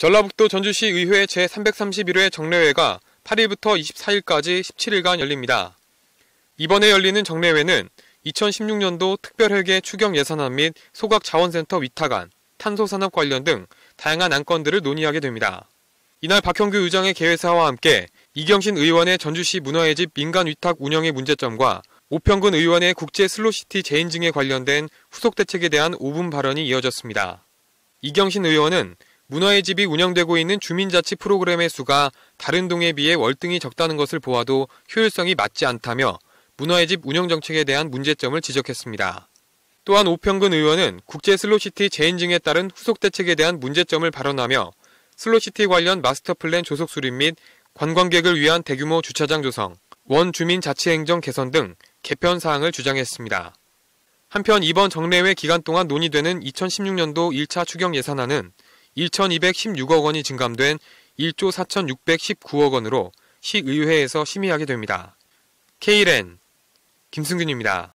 전라북도 전주시 의회 제331회 정례회가 8일부터 24일까지 17일간 열립니다. 이번에 열리는 정례회는 2016년도 특별회계 추경 예산안 및 소각자원센터 위탁안, 탄소산업 관련 등 다양한 안건들을 논의하게 됩니다. 이날 박형규 의장의 개회사와 함께 이경신 의원의 전주시 문화의 집 민간 위탁 운영의 문제점과 오평근 의원의 국제 슬로시티 재인증에 관련된 후속 대책에 대한 5분 발언이 이어졌습니다. 이경신 의원은 문화의 집이 운영되고 있는 주민자치 프로그램의 수가 다른 동에 비해 월등히 적다는 것을 보아도 효율성이 맞지 않다며 문화의 집 운영 정책에 대한 문제점을 지적했습니다. 또한 오평근 의원은 국제 슬로시티 재인증에 따른 후속 대책에 대한 문제점을 발언하며 슬로시티 관련 마스터 플랜 조속 수립 및 관광객을 위한 대규모 주차장 조성, 원주민 자치행정 개선 등 개편 사항을 주장했습니다. 한편 이번 정례회 기간 동안 논의되는 2016년도 1차 추경 예산안은 1,216억 원이 증감된 1조 4,619억 원으로 시의회에서 심의하게 됩니다. KLN 김승균입니다.